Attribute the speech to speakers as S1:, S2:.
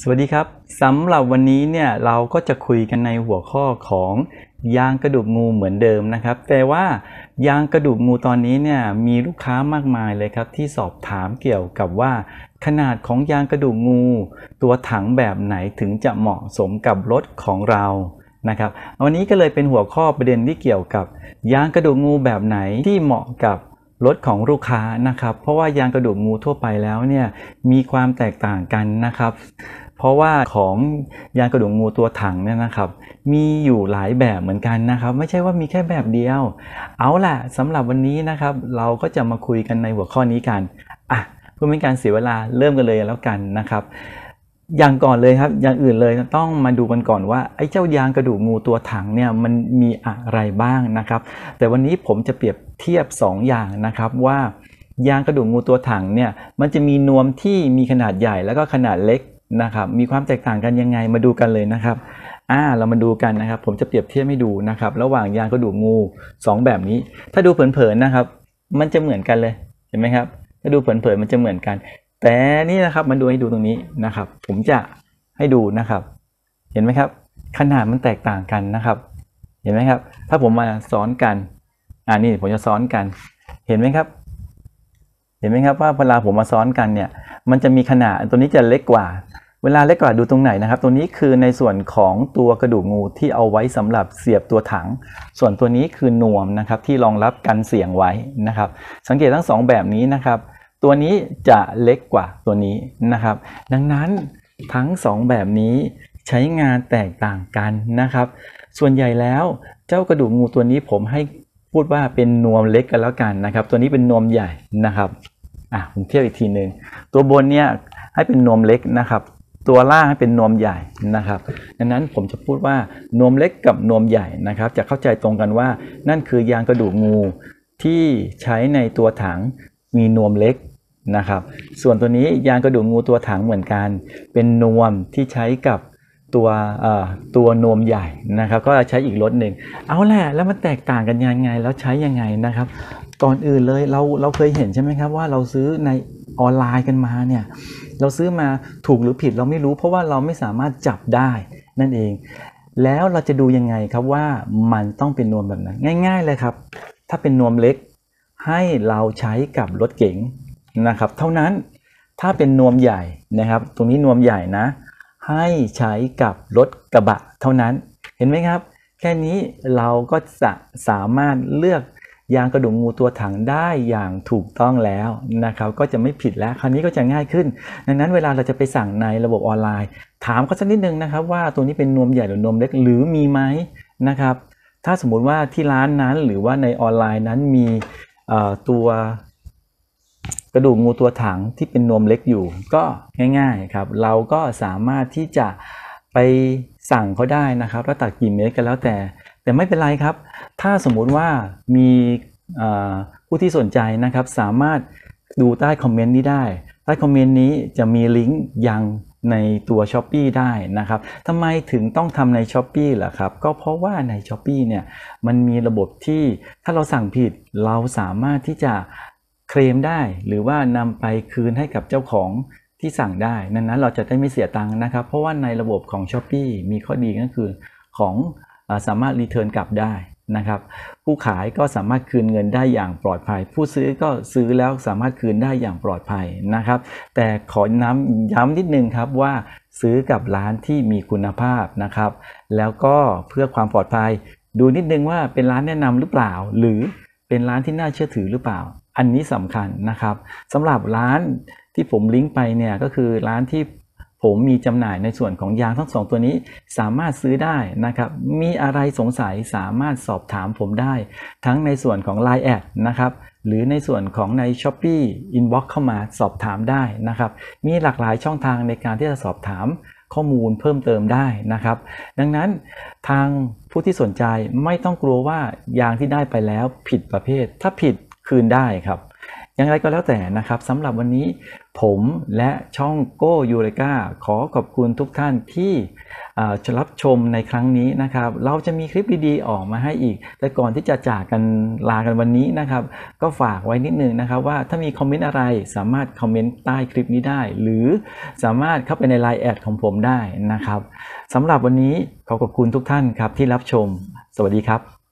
S1: สวัสดีครับ สำหรับวันนี้เนี่ยเราก็จะคุยกันในหัวข้อของยางกระดูกงูเหมือนเดิมนะครับแต่ว่ายางกระดูกงูตอนนี้เนี่ยมีลูกค้ามากมายเลยครับ ที่สอบถามเกี่ยวกับว่า ขนาดของยางกระดูกงูตัวถังแบบไหนถึงจะเหมาะสมกับรถของเรานะครับวันนี้ก็เลยเป็นหัวข้อประเด็นที่เกี่ยวกับ ยางกระดูกงูแบบไหนที่เหมาะกับรถของลูกค้านะครับ เพราะว่ายางกระดูกงูทั่วไปแล้วเนี่ยมีความแตกต่างกันนะครับพราะว่าของยางกระดูกงูตัวถังเนี่ยนะครับมีอยู่หลายแบบเหมือนกันนะครับ ไม่ใช่ว่ามีแค่แบบเดียว เอาล่ะสำหรับวันนี้นะครับ เราก็จะมาคุยกันในหัวข้อนี้กันอ่ะเพื่อไม่การเสียเวลาเริ่มกันเลยแล้วกันนะครับ อย่างก่อนเลยครับอย่างอื่นเลยต้องมาดูกันก่อนว่าไอ้เจ้ายางกระดูกงูตัวถังเนี่ยมันมีอะไรบ้างนะครับ แต่วันนี้ผมจะเปรียบเทียบ 2 อย่างนะครับว่า ยางกระดูกงูตัวถังเนี่ยมันจะมีนวมที่มีขนาดใหญ่แล้วก็ขนาดเล็กนะครับมีความแตกต่างกันยังไงมาดูกันเลยนะครับอ่าเรามาดูกันนะครับ ผมจะเปรียบเทียบให้ดูนะครับระหว่างยางกระดูกงู2แบบนี้ ถ้าดูเผินๆนะครับ มันจะเหมือนกันเลยเห็นไหมครับ ถ้าดูเผินๆมันจะเหมือนกัน แต่นี่นะครับมาดูให้ดูตรงนี้นะครับ ผมจะให้ดูนะครับ เห็นไหมครับขนาดมันแตกต่างกันนะครับ เห็นไหมครับ ถ้าผมมาซ้อนกันอ่านี่ผมจะซ้อนกัน เห็นไหมครับ เห็นไหมครับว่าเวลาผมมาซ้อนกันเนี่ย มันจะมีขนาดตัวนี้จะเล็กกว่าเวลาเล็กกว่าดูตรงไหนนะครับ ตัวนี้คือในส่วนของตัวกระดูกงู ที่เอาไว้สำหรับเสียบตัวถัง ส่วนตัวนี้คือนวมนะครับ ที่รองรับกันเสียงไว้นะครับ สังเกตทั้ง 2 แบบนี้นะครับ ตัวนี้จะเล็กกว่าตัวนี้นะครับ ดังนั้นทั้ง2แบบนี้ใช้งานแตกต่างกันนะครับส่วนใหญ่แล้วเจ้ากระดูกงูตัวนี้ผมให้พูดว่าเป็นนวมเล็กกันแล้วกันนะครับ ตัวนี้เป็นนวมใหญ่นะครับอ่ะผมเทียบอีกทีหนึ่งตัวบนเนี่ยให้เป็นนวมเล็กนะครับตัวล่างให้เป็นนวมใหญ่นะครับ ดังนั้นผมจะพูดว่านวมเล็กกับนวมใหญ่นะครับ จะเข้าใจตรงกันว่า นั่นคือยางกระดูกงูที่ใช้ในตัวถังมีนวมเล็กนะครับ ส่วนตัวนี้ยางกระดูกงูตัวถังเหมือนกัน เป็นนวมที่ใช้กับตัวตัวนวมใหญ่นะครับ ก็ใช้อีกรถหนึ่งเอาแหละแล้วมันแตกต่างกันยังไง แล้วใช้ยังไงนะครับก่อนอื่นเลยเราเราเคยเห็นใช่ไหมครับว่าเราซื้อในออนไลน์กันมาเนี่ยเราซื้อมาถูกหรือผิดเราไม่รู้ เพราะว่าเราไม่สามารถจับได้ นั่นเอง แล้วเราจะดูยังไงครับว่ามันต้องเป็นนวมแบบไหนง่ายๆเลยครับ ถ้าเป็นนวมเล็ก ให้เราใช้กับรถเก๋งนะครับ เท่านั้นถ้าเป็นนวมใหญ่นะครับตรงนี้นวมใหญ่นะ ให้ใช้กับรถกระบะเท่านั้น เห็นไหมครับ แค่นี้เราก็จะสามารถเลือกยางกระดูกงูตัวถังได้อย่างถูกต้องแล้วนะครับก็จะไม่ผิดแล้วคราวนี้ก็จะง่ายขึ้น ดังนั้นเวลาเราจะไปสั่งในระบบออนไลน์ถามเขาสักนิดนึงนะครับว่าตัวนี้เป็นนวมใหญ่หรือนวมเล็กหรือมีไหมนะครับ ถ้าสมมุติว่าที่ร้านนั้นหรือว่าในออนไลน์นั้นมีตัวกระดูกงูตัวถังที่เป็นนวมเล็กอยู่ก็ง่ายๆครับเราก็สามารถที่จะไปสั่งเขาได้นะครับ แล้วตัดกี่เมตรก็แล้วแต่แต่ไม่เป็นไรครับ ถ้าสมมุติว่ามีผู้ที่สนใจนะครับ สามารถดูใต้คอมเมนต์นี้ได้ ใต้คอมเมนต์นี้จะมีลิงก์ยังในตัว s h อ p e e ได้นะครับ ทำไมถึงต้องทำใน s h อ p e e ล่ะครับ ก็เพราะว่าใน s h อ p e e เนี่ยมันมีระบบที่ถ้าเราสั่งผิด เราสามารถที่จะเคลมได้ หรือว่านำไปคืนให้กับเจ้าของที่สั่งได้นั้นเราจะได้ไม่เสียตังค์นะครับ เพราะว่าในระบบของ s h อ p e e มีข้อดีก็คือของสามารถรีเทิร์นกลับได้นะครับผู้ขายก็สามารถคืนเงินได้อย่างปลอดภัย ผู้ซื้อก็ซื้อแล้วสามารถคืนได้อย่างปลอดภัยนะครับ แต่ขอน้ำย้ำนิดนึงครับว่าซื้อกับร้านที่มีคุณภาพนะครับ แล้วก็เพื่อความปลอดภัย ดูนิดนึงว่าเป็นร้านแนะนำหรือเปล่า หรือเป็นร้านที่น่าเชื่อถือหรือเปล่า อันนี้สำคัญนะครับสำหรับร้านที่ผมลิงก์ไปเนี่ยก็คือร้านที่ผมมีจำหน่ายในส่วนของยางทั้งสองตัวนี้สามารถซื้อได้นะครับ มีอะไรสงสัยสามารถสอบถามผมได้ ทั้งในส่วนของ l i น์แอดนะครับ หรือในส่วนของใน s h อ p e e Inbox เข้ามาสอบถามได้นะครับ มีหลากหลายช่องทางในการที่จะสอบถามข้อมูลเพิ่มเติมได้นะครับ ดังนั้นทางผู้ที่สนใจไม่ต้องกลัวว่ายางที่ได้ไปแล้วผิดประเภทถ้าผิดคืนได้ครับอย่างไรก็แล้วแต่นะครับสำหรับวันนี้ผมและช่องโกยูเรกาขอขอบคุณทุกท่านที่รับชมในครั้งนี้นะครับ เราจะมีคลิปดีๆออกมาให้อีก แต่ก่อนที่จะจากกันลากันวันนี้นะครับก็ฝากไว้นิดนึงนะครับ ว่าถ้ามีคอมเมนต์อะไรสามารถคอมเมนต์ใต้คลิปนี้ได้ หรือสามารถเข้าไปในไลน์แอดของผมได้นะครับสำหรับวันนี้ขอขอบคุณทุกท่านครับ ที่รับชมสวัสดีครับ